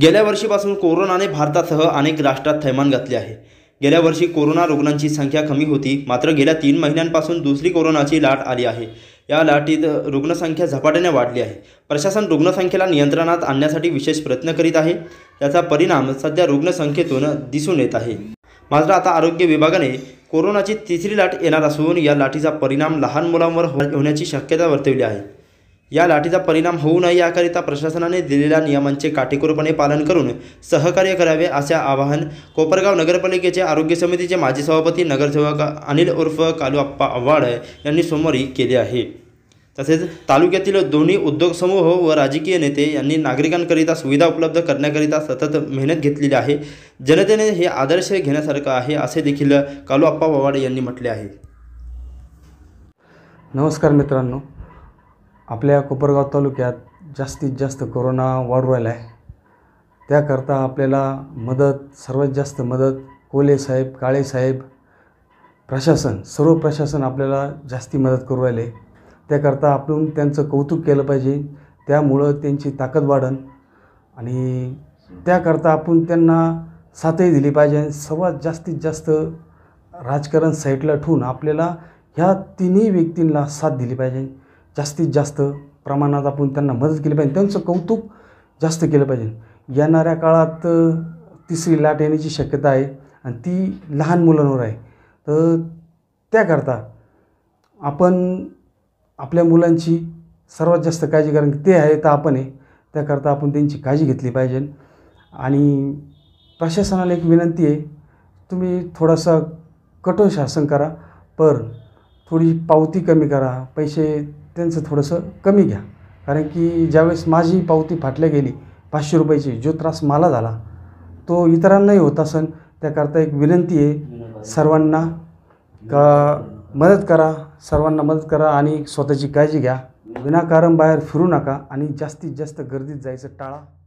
गेल्या वर्षीपासून कोरोनाने भारतासह अनेक राष्ट्रात थैमान घातले आहे गेल्या वर्षी कोरोना रुग्णांची संख्या कमी होती मात्र गेल्या तीन महिन्यांपासून दुसरी कोरोनाची लाट आली आहे या लाटीत रुग्णसंख्या झपाट्याने वाढली आहे प्रशासन रुग्णसंख्येला नियंत्रणात आणण्यासाठी विशेष प्रयत्न करीत आहे त्याचा परिणाम सध्या रुग्णसंख्येतून दिसून येत आहे मात्र आता आरोग्य विभागाने कोरोनाची तिसरी लाट येणार असून या लाटीचा परिणाम लहान मुलांवर होण्याची शक्यता वर्तवली आहे या लाठीचा परिणाम होऊ नये याकरिता प्रशासनाने दिलेल्या नियमांचे काटेकोरपणे पालन करून सहकार्य करावे असे आवाहन कोपरगाव नगरपालिकेचे आरोग्य समितीचे माजी सभापती नगरसेवक अनिल उर्फ कालूआप्पा आव्हाड यांनी सोमवारी केले आहे तसेच तालुक्यातील दोन्ही उद्योग समूह व राजकीय नेते यांनी नागरिकांकरिता सुविधा उपलब्ध करण्याकरिता सतत मेहनत घेतलेली आहे जनतेने हे आदर्श घेण्यासारखं आहे असे देखील कालूआप्पा आव्हाड यांनी म्हटले आहे नमस्कार मित्रांनो आपल्या कोपरगाव तालुक्यात जास्तीत जास्त कोरोना वाढू राहिला आहे त्याकरता आपल्याला मदत सर्वात जास्त मदत कोले साहेब काळे साहेब प्रशासन सर्व प्रशासन आपल्याला जास्ती मदत करू राहिले त्याकरता आपण त्यांचं कौतुक केलं पाहिजे त्यामुळं त्यांची ताकद वाढन आणि त्याकरता आपण त्यांना साथही दिली पाहिजे सर्वात जास्तीत जास्त राजकारण साईडला ठेवून आपल्याला ह्या तिन्ही व्यक्तींना साथ दिली पाहिजे जास्तीत जास्त प्रमाणात आपण त्यांना मदत केली पाहिजे त्यांचं कौतुक जास्त केलं पाहिजे येणाऱ्या काळात तिसरी लाट येण्याची शक्यता आहे आणि ती लहान मुलांवर आहे तर त्याकरता आपण आपल्या मुलांची सर्वात जास्त काळजी कारण ते आहे तर आपण आहे त्याकरता आपण त्यांची काळजी घेतली पाहिजे आणि प्रशासनाला एक विनंती आहे तुम्ही थोडासा कठोर शासन करा पर थोडी पावती कमी करा पैसे त्यांचं थोडंसं कमी घ्या कारण की ज्यावेळेस माझी पावती फाटल्या गेली पाचशे रुपयाची जो त्रास मला झाला तो इतरांनाही होत असन त्याकरता एक विनंती आहे सर्वांना का मदत करा सर्वांना मदत करा आणि स्वतःची काळजी घ्या विनाकारण बाहेर फिरू नका आणि जास्तीत जास्त गर्दीत जायचं टाळा